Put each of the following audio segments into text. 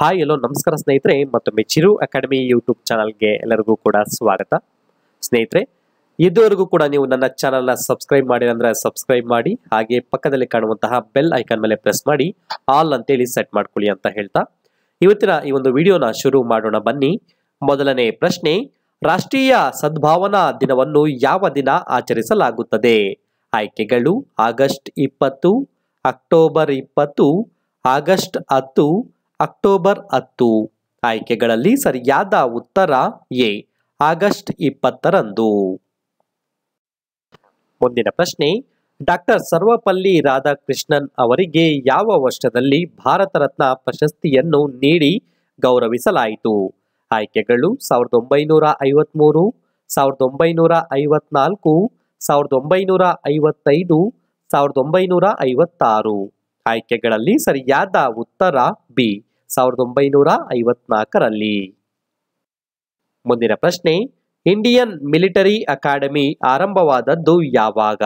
hi ಎಲ್ಲೋ ನಮಸ್ಕಾರ ಸ್ನೇಹಿತರೆ ಮತ್ತೊಮ್ಮೆ ಚಿರು ಅಕಾಡೆಮಿ ಯೂಟ್ಯೂಬ್ ಚಾನಲ್ಗೆ ಎಲ್ಲರಿಗೂ ಕೂಡ ಸ್ವಾಗತ ಸ್ನೇಹಿತರೆ ಇದುವರೆಗೂ ಕೂಡ ನೀವು ನನ್ನ ಚಾನಲ್ನ ಸಬ್ಸ್ಕ್ರೈಬ್ ಮಾಡಿರಂದ್ರೆ ಸಬ್ಸ್ಕ್ರೈಬ್ ಮಾಡಿ ಹಾಗೆ ಪಕ್ಕದಲ್ಲಿ ಕಾಣುವಂತಹ ಬೆಲ್ ಐಕಾನ್ ಮೇಲೆ ಪ್ರೆಸ್ ಮಾಡಿ ಆಲ್ ಅಂತೇಳಿ ಸೆಟ್ ಮಾಡ್ಕೊಳ್ಳಿ ಅಂತ ಹೇಳ್ತಾ ಇವತ್ತಿನ ಈ ಒಂದು ವಿಡಿಯೋನ ಶುರು ಮಾಡೋಣ ಬನ್ನಿ ಮೊದಲನೇ ಪ್ರಶ್ನೆ ರಾಷ್ಟ್ರೀಯ ಸದ್ಭಾವನಾ ದಿನವನ್ನು ಯಾವ ದಿನ ಆಚರಿಸಲಾಗುತ್ತದೆ ಆಯ್ಕೆಗಳು ಆಗಸ್ಟ್ ಇಪ್ಪತ್ತು ಅಕ್ಟೋಬರ್ ಇಪ್ಪತ್ತು ಆಗಸ್ಟ್ ಹತ್ತು ಅಕ್ಟೋಬರ್ ಹತ್ತು ಆಯ್ಕೆಗಳಲ್ಲಿ ಸರಿಯಾದ ಉತ್ತರ ಎ ಆಗಸ್ಟ್ ಇಪ್ಪತ್ತರಂದು ಮುಂದಿನ ಪ್ರಶ್ನೆ ಡಾಕ್ಟರ್ ಸರ್ವಪಲ್ಲಿ ರಾಧಾಕೃಷ್ಣನ್ ಅವರಿಗೆ ಯಾವ ವರ್ಷದಲ್ಲಿ ಭಾರತ ರತ್ನ ಪ್ರಶಸ್ತಿಯನ್ನು ನೀಡಿ ಗೌರವಿಸಲಾಯಿತು ಆಯ್ಕೆಗಳು ಸಾವಿರದ ಒಂಬೈನೂರ ಐವತ್ಮೂರು ಸಾವಿರದ ಒಂಬೈನೂರ ಐವತ್ನಾಲ್ಕು ಸಾವಿರದ ಒಂಬೈನೂರ ಐವತ್ತೈದು ಸಾವಿರದ ಒಂಬೈನೂರ ಐವತ್ತಾರು ಆಯ್ಕೆಗಳಲ್ಲಿ ಸರಿಯಾದ ಉತ್ತರ ಬಿ ಸಾವಿರದ ಒಂಬೈನೂರ ಐವತ್ನಾಲ್ಕರಲ್ಲಿ ಮುಂದಿನ ಪ್ರಶ್ನೆ ಇಂಡಿಯನ್ ಮಿಲಿಟರಿ ಅಕಾಡೆಮಿ ಆರಂಭವಾದದ್ದು ಯಾವಾಗ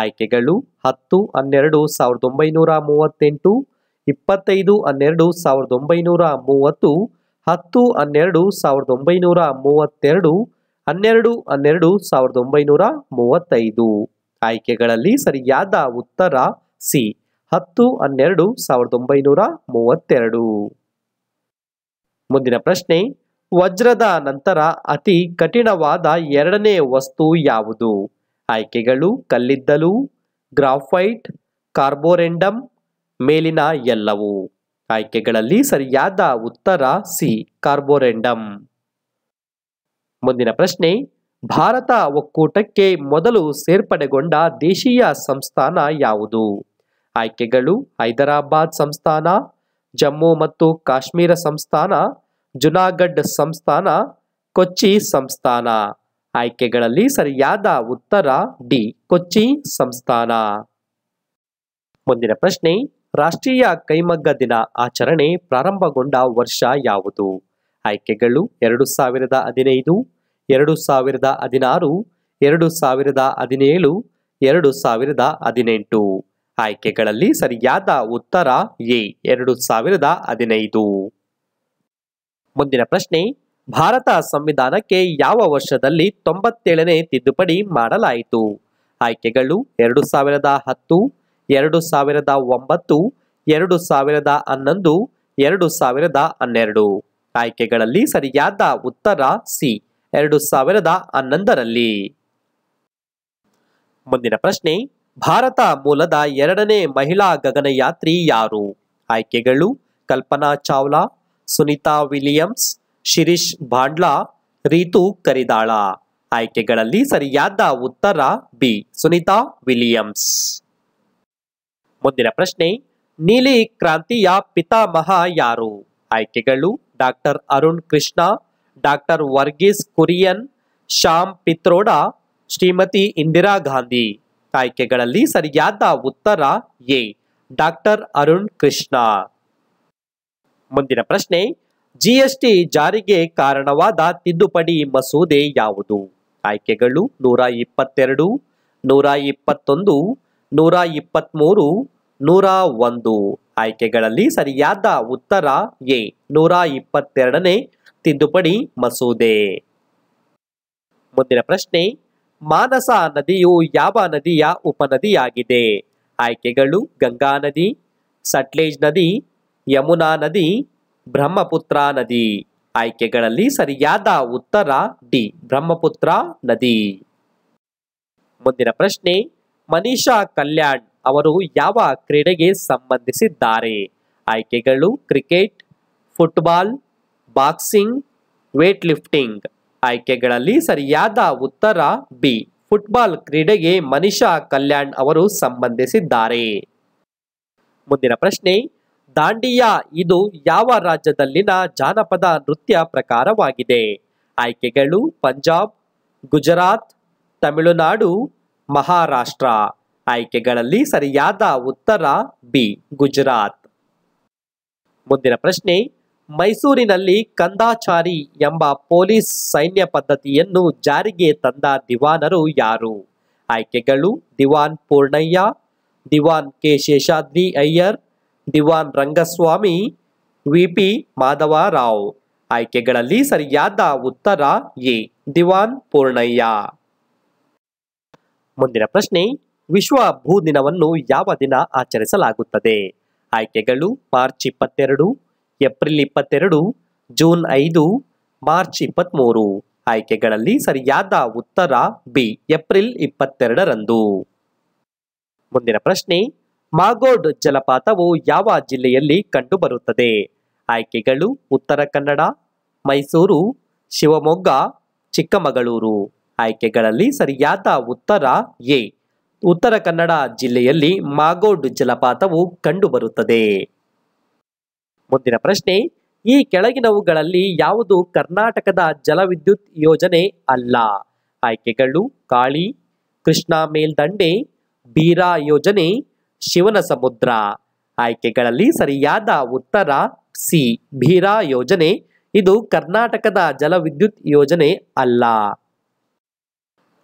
ಆಯ್ಕೆಗಳು ಹತ್ತು ಹನ್ನೆರಡು ಸಾವಿರದ ಒಂಬೈನೂರ ಮೂವತ್ತೆಂಟು ಇಪ್ಪತ್ತೈದು ಹನ್ನೆರಡು ಸಾವಿರದ ಒಂಬೈನೂರ ಮೂವತ್ತು ಹತ್ತು ಹನ್ನೆರಡು ಸಾವಿರದ ಒಂಬೈನೂರ ಮೂವತ್ತೆರಡು ಹನ್ನೆರಡು ಹನ್ನೆರಡು ಸಾವಿರದ ಒಂಬೈನೂರ ಮೂವತ್ತೈದು ಆಯ್ಕೆಗಳಲ್ಲಿ ಸರಿಯಾದ ಉತ್ತರ ಸಿ ಹತ್ತು ಹನ್ನೆರಡು ಸಾವಿರದ ಒಂಬೈನೂರ ಮೂವತ್ತೆರಡು ಮುಂದಿನ ಪ್ರಶ್ನೆ ವಜ್ರದ ನಂತರ ಅತಿ ಕಠಿಣವಾದ ಎರಡನೇ ವಸ್ತು ಯಾವುದು ಆಯ್ಕೆಗಳು ಕಲ್ಲಿದ್ದಲು ಗ್ರಾಫೈಟ್ ಕಾರ್ಬೋರೆಂಡಮ್ ಮೇಲಿನ ಎಲ್ಲವು ಆಯ್ಕೆಗಳಲ್ಲಿ ಸರಿಯಾದ ಉತ್ತರ ಸಿ ಕಾರ್ಬೋರೆಂಡಮ್ ಮುಂದಿನ ಪ್ರಶ್ನೆ ಭಾರತ ಒಕ್ಕೂಟಕ್ಕೆ ಮೊದಲು ಸೇರ್ಪಡೆಗೊಂಡ ದೇಶೀಯ ಸಂಸ್ಥಾನ ಯಾವುದು ಆಯ್ಕೆಗಳು ಹೈದರಾಬಾದ್ ಸಂಸ್ಥಾನ ಜಮ್ಮು ಮತ್ತು ಕಾಶ್ಮೀರ ಸಂಸ್ಥಾನ ಜುನಾಗಢ್ ಸಂಸ್ಥಾನ ಕೊಚ್ಚಿ ಸಂಸ್ಥಾನ ಆಯ್ಕೆಗಳಲ್ಲಿ ಸರಿಯಾದ ಉತ್ತರ ಡಿ ಕೊಚ್ಚಿ ಸಂಸ್ಥಾನ ಮುಂದಿನ ಪ್ರಶ್ನೆ ರಾಷ್ಟ್ರೀಯ ಕೈಮಗ್ಗ ದಿನ ಆಚರಣೆ ಪ್ರಾರಂಭಗೊಂಡ ವರ್ಷ ಯಾವುದು ಆಯ್ಕೆಗಳು ಎರಡು ಸಾವಿರದ ಹದಿನೈದು ಎರಡು ಸಾವಿರದ ಹದಿನಾರು ಎರಡು ಸಾವಿರದ ಹದಿನೇಳು ಎರಡು ಸಾವಿರದ ಹದಿನೆಂಟು ಆಯ್ಕೆಗಳಲ್ಲಿ ಸರಿಯಾದ ಉತ್ತರ ಎ ಎರಡು ಸಾವಿರದ ಹದಿನೈದು ಮುಂದಿನ ಪ್ರಶ್ನೆ ಭಾರತ ಸಂವಿಧಾನಕ್ಕೆ ಯಾವ ವರ್ಷದಲ್ಲಿ ತೊಂಬತ್ತೇಳನೇ ತಿದ್ದುಪಡಿ ಮಾಡಲಾಯಿತು ಆಯ್ಕೆಗಳು ಎರಡು ಸಾವಿರದ ಹತ್ತು ಎರಡು ಸಾವಿರದ ಒಂಬತ್ತು ಎರಡು ಸಾವಿರದ ಹನ್ನೊಂದು ಎರಡು ಸಾವಿರದ ಹನ್ನೆರಡು ಆಯ್ಕೆಗಳಲ್ಲಿ ಸರಿಯಾದ ಉತ್ತರ ಸಿ ಎರಡು ಸಾವಿರದ ಹನ್ನೊಂದರಲ್ಲಿ ಮುಂದಿನ ಪ್ರಶ್ನೆ ಭಾರತ ಮೂಲದ ಎರಡನೇ ಮಹಿಳಾ ಗಗನಯಾತ್ರಿ ಯಾರು ಆಯ್ಕೆಗಳು ಕಲ್ಪನಾ ಚಾವ್ಲಾ ಸುನಿತಾ ವಿಲಿಯಮ್ಸ್ ಶಿರೀಶ್ ಭಾಂಡ್ಲಾ ರೀತು ಕರಿದಾಳ ಆಯ್ಕೆಗಳಲ್ಲಿ ಸರಿಯಾದ ಉತ್ತರ ಬಿ ಸುನಿತಾ ವಿಲಿಯಮ್ಸ್ ಮುಂದಿನ ಪ್ರಶ್ನೆ ನೀಲಿ ಕ್ರಾಂತಿಯ ಪಿತಾಮಹ ಯಾರು ಆಯ್ಕೆಗಳು ಡಾಕ್ಟರ್ ಅರುಣ್ ಕೃಷ್ಣ ಡಾಕ್ಟರ್ ವರ್ಗೀಸ್ ಕುರಿಯನ್ ಶ್ಯಾಮ್ ಪಿತ್ರೋಡಾ ಶ್ರೀಮತಿ ಇಂದಿರಾ ಗಾಂಧಿ ಆಯ್ಕೆಗಳಲ್ಲಿ ಸರಿಯಾದ ಉತ್ತರ ಎ ಡಾಕ್ಟರ್ ಅರುಣ್ ಕೃಷ್ಣ ಮುಂದಿನ ಪ್ರಶ್ನೆ ಜಿಎಸ್ಟಿ ಜಾರಿಗೆ ಕಾರಣವಾದ ತಿದ್ದುಪಡಿ ಮಸೂದೆ ಯಾವುದು ಆಯ್ಕೆಗಳು ನೂರ ಇಪ್ಪತ್ತೆರಡು ನೂರ ಇಪ್ಪತ್ತೊಂದು ನೂರ ಇಪ್ಪತ್ತ್ಮೂರು ನೂರ ಒಂದು ಆಯ್ಕೆಗಳಲ್ಲಿ ಸರಿಯಾದ ಉತ್ತರ ಎ ನೂರ ಇಪ್ಪತ್ತೆರಡನೇ ತಿದ್ದುಪಡಿ ಮಸೂದೆ ಮುಂದಿನ ಪ್ರಶ್ನೆ ಮಾನಸ ನದಿಯು ಯಾವ ನದಿಯ ಉಪನದಿಯಾಗಿದೆ ಆಯ್ಕೆಗಳು ಗಂಗಾ ನದಿ ಸಟ್ಲೇಜ್ ನದಿ ಯಮುನಾ ನದಿ ಬ್ರಹ್ಮಪುತ್ರ ನದಿ ಆಯ್ಕೆಗಳಲ್ಲಿ ಸರಿಯಾದ ಉತ್ತರ ಡಿ ಬ್ರಹ್ಮಪುತ್ರ ನದಿ ಮುಂದಿನ ಪ್ರಶ್ನೆ ಮನೀಷಾ ಕಲ್ಯಾಣ್ ಅವರು ಯಾವ ಕ್ರೀಡೆಗೆ ಸಂಬಂಧಿಸಿದ್ದಾರೆ ಆಯ್ಕೆಗಳು cricket football boxing weightlifting ಆಯ್ಕೆಗಳಲ್ಲಿ ಸರಿಯಾದ ಉತ್ತರ ಬಿ ಫುಟ್ಬಾಲ್ ಕ್ರೀಡೆಗೆ ಮನಿಷಾ ಕಲ್ಯಾಣ್ ಅವರು ಸಂಬಂಧಿಸಿದ್ದಾರೆ ಮುಂದಿನ ಪ್ರಶ್ನೆ ದಾಂಡಿಯಾ ಇದು ಯಾವ ರಾಜ್ಯದಲ್ಲಿನ ಜಾನಪದ ನೃತ್ಯ ಪ್ರಕಾರವಾಗಿದೆ ಆಯ್ಕೆಗಳು ಪಂಜಾಬ್ ಗುಜರಾತ್ ತಮಿಳುನಾಡು ಮಹಾರಾಷ್ಟ್ರ ಆಯ್ಕೆಗಳಲ್ಲಿ ಸರಿಯಾದ ಉತ್ತರ ಬಿ ಗುಜರಾತ್ ಮುಂದಿನ ಪ್ರಶ್ನೆ ಮೈಸೂರಿನಲ್ಲಿ ಕಂದಾಚಾರಿ ಎಂಬ ಪೊಲೀಸ್ ಸೈನ್ಯ ಪದ್ಧತಿಯನ್ನು ಜಾರಿಗೆ ತಂದ ದಿವಾನರು ಯಾರು ಆಯ್ಕೆಗಳು ದಿವಾನ್ ಪೂರ್ಣಯ್ಯ ದಿವಾನ್ ಕೆ ಶೇಷಾದ್ರಿ ಅಯ್ಯರ್ ದಿವಾನ್ ರಂಗಸ್ವಾಮಿ ವಿಪಿ ಮಾಧವ ರಾವ್ ಆಯ್ಕೆಗಳಲ್ಲಿ ಸರಿಯಾದ ಉತ್ತರ ಎ ದಿವಾನ್ ಪೂರ್ಣಯ್ಯ ಮುಂದಿನ ಪ್ರಶ್ನೆ ವಿಶ್ವ ಭೂ ದಿನವನ್ನು ಯಾವ ದಿನ ಆಚರಿಸಲಾಗುತ್ತದೆ ಆಯ್ಕೆಗಳು ಮಾರ್ಚ್ ಇಪ್ಪತ್ತೆರಡು ಏಪ್ರಿಲ್ ಇಪ್ಪತ್ತೆರಡು ಜೂನ್ ಐದು ಮಾರ್ಚ್ ಮೂರು ಆಯ್ಕೆಗಳಲ್ಲಿ ಸರಿಯಾದ ಉತ್ತರ ಬಿ ಏಪ್ರಿಲ್ ಇಪ್ಪತ್ತೆರಡರಂದು ಮುಂದಿನ ಪ್ರಶ್ನೆ ಮಾಗೋಡ್ ಜಲಪಾತವು ಯಾವ ಜಿಲ್ಲೆಯಲ್ಲಿ ಕಂಡುಬರುತ್ತದೆ ಆಯ್ಕೆಗಳು ಉತ್ತರ ಕನ್ನಡ ಮೈಸೂರು ಶಿವಮೊಗ್ಗ ಚಿಕ್ಕಮಗಳೂರು ಆಯ್ಕೆಗಳಲ್ಲಿ ಸರಿಯಾದ ಉತ್ತರ ಎ ಉತ್ತರ ಕನ್ನಡ ಜಿಲ್ಲೆಯಲ್ಲಿ ಮಾಗೋಡ್ ಜಲಪಾತವು ಕಂಡುಬರುತ್ತದೆ ಮುಂದಿನ ಪ್ರಶ್ನೆ ಈ ಕೆಳಗಿನವುಗಳಲ್ಲಿ ಯಾವುದು ಕರ್ನಾಟಕದ ಜಲವಿದ್ಯುತ್ ಯೋಜನೆ ಅಲ್ಲ ಆಯ್ಕೆಗಳು ಕಾಳಿ ಕೃಷ್ಣಾ ಮೇಲ್ದಂಡೆ ಬೀರಾ ಯೋಜನೆ ಶಿವನ ಸಮುದ್ರ ಆಯ್ಕೆಗಳಲ್ಲಿ ಸರಿಯಾದ ಉತ್ತರ ಸಿ ಬೀರಾ ಯೋಜನೆ ಇದು ಕರ್ನಾಟಕದ ಜಲವಿದ್ಯುತ್ ಯೋಜನೆ ಅಲ್ಲ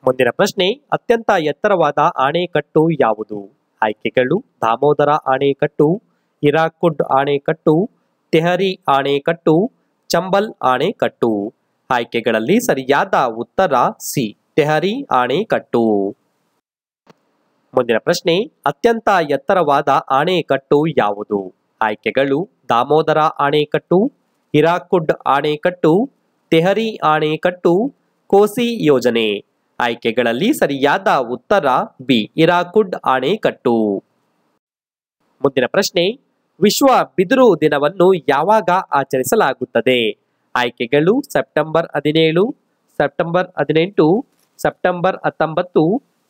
ಮುಂದಿನ ಪ್ರಶ್ನೆ ಅತ್ಯಂತ ಎತ್ತರವಾದ ಆಣೆಕಟ್ಟು ಯಾವುದು ಆಯ್ಕೆಗಳು ದಾಮೋದರ ಆಣೆಕಟ್ಟು ಇರಾಕುಡ್ ಆಣೆಕಟ್ಟು ತೆಹರಿ ಆಣೆಕಟ್ಟು ಚಂಬಲ್ ಆಣೆಕಟ್ಟು ಆಯ್ಕೆಗಳಲ್ಲಿ ಸರಿಯಾದ ಉತ್ತರ ಸಿ ತೆಹರಿ ಆಣೆಕಟ್ಟು ಮುಂದಿನ ಪ್ರಶ್ನೆ ಅತ್ಯಂತ ಎತ್ತರವಾದ ಆಣೆಕಟ್ಟು ಯಾವುದು ಆಯ್ಕೆಗಳು ದಾಮೋದರ ಆಣೆಕಟ್ಟು ಹಿರಾಕುಡ್ ಆಣೆಕಟ್ಟು ತೆಹರಿ ಆಣೆಕಟ್ಟು ಕೋಸಿ ಯೋಜನೆ ಆಯ್ಕೆಗಳಲ್ಲಿ ಸರಿಯಾದ ಉತ್ತರ ಬಿ ಇರಾಕುಡ್ ಆಣೆಕಟ್ಟು ಮುಂದಿನ ಪ್ರಶ್ನೆ ವಿಶ್ವ ಬಿದಿರು ದಿನವನ್ನು ಯಾವಾಗ ಆಚರಿಸಲಾಗುತ್ತದೆ ಆಯ್ಕೆಗಳು ಸೆಪ್ಟೆಂಬರ್ ಹದಿನೇಳು ಸೆಪ್ಟೆಂಬರ್ ಹದಿನೆಂಟು ಸೆಪ್ಟೆಂಬರ್ ಹತ್ತೊಂಬತ್ತು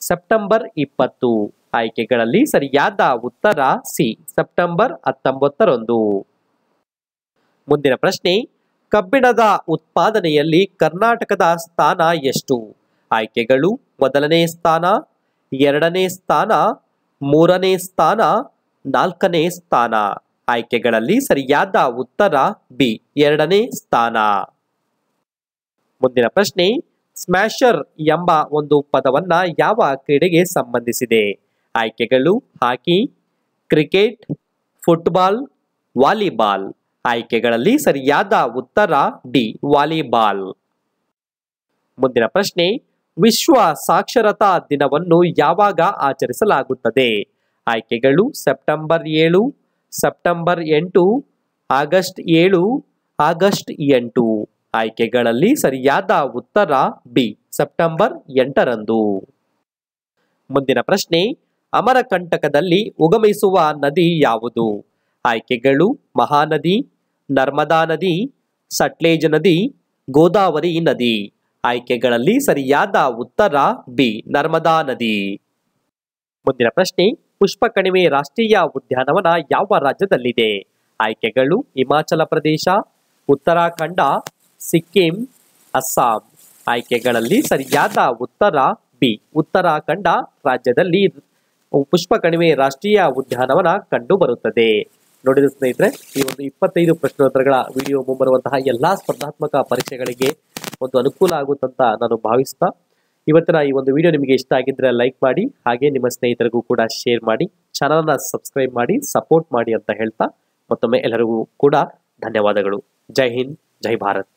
ಸೆಪ್ಟೆಂಬರ್ ಇಪ್ಪತ್ತು ಆಯ್ಕೆಗಳಲ್ಲಿ ಸರಿಯಾದ ಉತ್ತರ ಸಿ ಸೆಪ್ಟೆಂಬರ್ ಹತ್ತೊಂಬತ್ತರಂದು ಮುಂದಿನ ಪ್ರಶ್ನೆ ಕಬ್ಬಿಣದ ಉತ್ಪಾದನೆಯಲ್ಲಿ ಕರ್ನಾಟಕದ ಸ್ಥಾನ ಎಷ್ಟು ಆಯ್ಕೆಗಳು ಮೊದಲನೇ ಸ್ಥಾನ ಎರಡನೇ ಸ್ಥಾನ ಮೂರನೇ ಸ್ಥಾನ ನಾಲ್ಕನೇ ಸ್ಥಾನ ಆಯ್ಕೆಗಳಲ್ಲಿ ಸರಿಯಾದ ಉತ್ತರ ಬಿ ಎರಡನೇ ಸ್ಥಾನ ಮುಂದಿನ ಪ್ರಶ್ನೆ ಸ್ಮ್ಯಾಶರ್ ಎಂಬ ಒಂದು ಪದವನ್ನ ಯಾವ ಕ್ರೀಡೆಗೆ ಸಂಬಂಧಿಸಿದೆ ಆಯ್ಕೆಗಳು ಹಾಕಿ ಕ್ರಿಕೆಟ್ ಫುಟ್ಬಾಲ್ ವಾಲಿಬಾಲ್ ಆಯ್ಕೆಗಳಲ್ಲಿ ಸರಿಯಾದ ಉತ್ತರ ಡಿ ವಾಲಿಬಾಲ್ ಮುಂದಿನ ಪ್ರಶ್ನೆ ವಿಶ್ವ ಸಾಕ್ಷರತಾ ದಿನವನ್ನು ಯಾವಾಗ ಆಚರಿಸಲಾಗುತ್ತದೆ ಆಯ್ಕೆಗಳು ಸೆಪ್ಟೆಂಬರ್ ಏಳು ಸೆಪ್ಟೆಂಬರ್ ಎಂಟು ಆಗಸ್ಟ್ ಏಳು ಆಗಸ್ಟ್ ಎಂಟು ಆಯ್ಕೆಗಳಲ್ಲಿ ಸರಿಯಾದ ಉತ್ತರ ಬಿ ಸೆಪ್ಟೆಂಬರ್ ಎಂಟರಂದು ಮುಂದಿನ ಪ್ರಶ್ನೆ ಅಮರಕಂಟಕದಲ್ಲಿ ಉಗಮಿಸುವ ನದಿ ಯಾವುದು ಆಯ್ಕೆಗಳು ಮಹಾನದಿ ನರ್ಮದಾ ನದಿ ಸಟ್ಲೇಜ್ ನದಿ ಗೋದಾವರಿ ನದಿ ಆಯ್ಕೆಗಳಲ್ಲಿ ಸರಿಯಾದ ಉತ್ತರ ಬಿ ನರ್ಮದಾ ನದಿ ಮುಂದಿನ ಪ್ರಶ್ನೆ ಪುಷ್ಪ ಕಣಿವೆ ರಾಷ್ಟ್ರೀಯ ಉದ್ಯಾನವನ ಯಾವ ರಾಜ್ಯದಲ್ಲಿದೆ ಆಯ್ಕೆಗಳು ಹಿಮಾಚಲ ಪ್ರದೇಶ ಉತ್ತರಾಖಂಡ ಸಿಕ್ಕಿಂ ಅಸ್ಸಾಂ ಆಯ್ಕೆಗಳಲ್ಲಿ ಸರಿಯಾದ ಉತ್ತರ ಬಿ ಉತ್ತರಾಖಂಡ ರಾಜ್ಯದಲ್ಲಿ ಪುಷ್ಪ ಕಣಿವೆ ರಾಷ್ಟ್ರೀಯ ಉದ್ಯಾನವನ ಕಂಡು ಬರುತ್ತದೆ ನೋಡಿದ ಸ್ನೇಹಿತರೆ ಈ ಒಂದು ಇಪ್ಪತ್ತೈದು ಪ್ರಶ್ನೋತ್ತರಗಳ ವಿಡಿಯೋ ಮುಂಬರುವಂತಹ ಎಲ್ಲಾ ಸ್ಪರ್ಧಾತ್ಮಕ ಪರೀಕ್ಷೆಗಳಿಗೆ ಒಂದು ಅನುಕೂಲ ಆಗುತ್ತಂತ ನಾನು ಭಾವಿಸ್ತಾ ಇವತ್ತಿನ ಈ ಒಂದು ವಿಡಿಯೋ ನಿಮಗೆ ಇಷ್ಟ ಆಗಿದ್ರೆ ಲೈಕ್ ಮಾಡಿ ಹಾಗೆ ನಿಮ್ಮ ಸ್ನೇಹಿತರಿಗೂ ಕೂಡ ಶೇರ್ ಮಾಡಿ ಚಾನಲ್ನ ಸಬ್ಸ್ಕ್ರೈಬ್ ಮಾಡಿ ಸಪೋರ್ಟ್ ಮಾಡಿ ಅಂತ ಹೇಳ್ತಾ ಮತ್ತೊಮ್ಮೆ ಎಲ್ಲರಿಗೂ ಕೂಡ ಧನ್ಯವಾದಗಳು ಜೈ ಹಿಂದ್ ಜೈ ಭಾರತ್